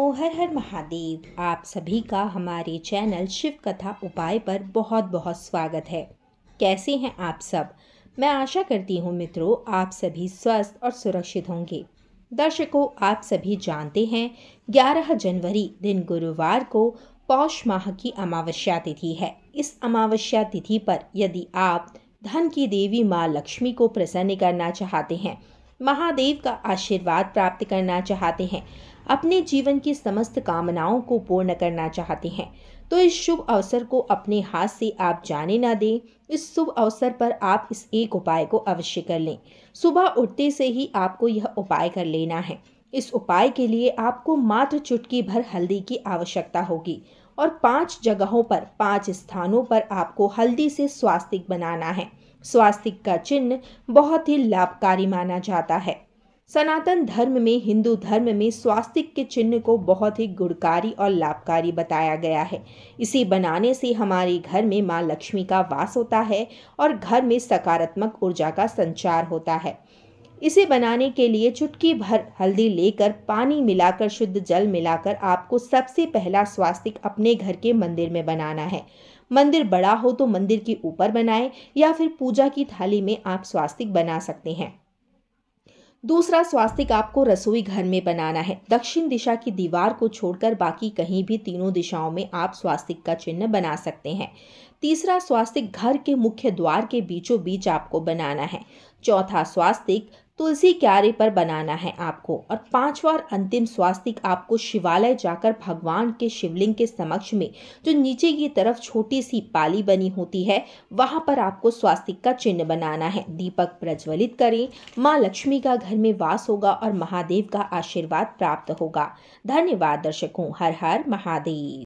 ओ हर हर महादेव आप सभी का हमारे चैनल शिव कथा उपाय पर बहुत बहुत स्वागत है कैसे हैं आप सब मैं आशा करती हूं मित्रों आप सभी स्वस्थ और सुरक्षित होंगे दर्शकों आप सभी जानते हैं 11 जनवरी दिन गुरुवार को पौष माह की अमावस्या तिथि है इस अमावस्या तिथि पर यदि आप धन की देवी माँ लक्ष्मी को प्रसन्न करना चाहते हैं महादेव का आशीर्वाद प्राप्त करना चाहते हैं अपने जीवन की समस्त कामनाओं को पूर्ण करना चाहते हैं तो इस शुभ अवसर को अपने हाथ से आप जाने ना दें इस शुभ अवसर पर आप इस एक उपाय को अवश्य कर लें सुबह उठते से ही आपको यह उपाय कर लेना है इस उपाय के लिए आपको मात्र चुटकी भर हल्दी की आवश्यकता होगी और पांच जगहों पर पांच स्थानों पर आपको हल्दी से स्वास्तिक बनाना है स्वास्तिक का चिन्ह बहुत ही लाभकारी माना जाता है सनातन धर्म में हिंदू धर्म में स्वास्तिक के चिन्ह को बहुत ही गुणकारी और लाभकारी बताया गया है इसे बनाने से हमारे घर में माँ लक्ष्मी का वास होता है और घर में सकारात्मक ऊर्जा का संचार होता है इसे बनाने के लिए चुटकी भर हल्दी लेकर पानी मिलाकर शुद्ध जल मिलाकर आपको सबसे पहला स्वास्तिक अपने घर के मंदिर में बनाना है मंदिर बड़ा हो तो मंदिर के ऊपर बनाएं या फिर पूजा की थाली में आप स्वास्तिक बना सकते हैं दूसरा स्वास्तिक आपको रसोई घर में बनाना है दक्षिण दिशा की दीवार को छोड़कर बाकी कहीं भी तीनों दिशाओं में आप स्वास्तिक का चिन्ह बना सकते हैं तीसरा स्वास्तिक घर के मुख्य द्वार के बीचों बीच आपको बनाना है चौथा स्वास्तिक तुलसी क्यारे पर बनाना है आपको और पांचवार अंतिम स्वास्तिक आपको शिवालय जाकर भगवान के शिवलिंग के समक्ष में जो नीचे की तरफ छोटी सी पाली बनी होती है वहां पर आपको स्वास्तिक का चिन्ह बनाना है दीपक प्रज्वलित करें माँ लक्ष्मी का घर में वास होगा और महादेव का आशीर्वाद प्राप्त होगा धन्यवाद दर्शकों हर हर महादेव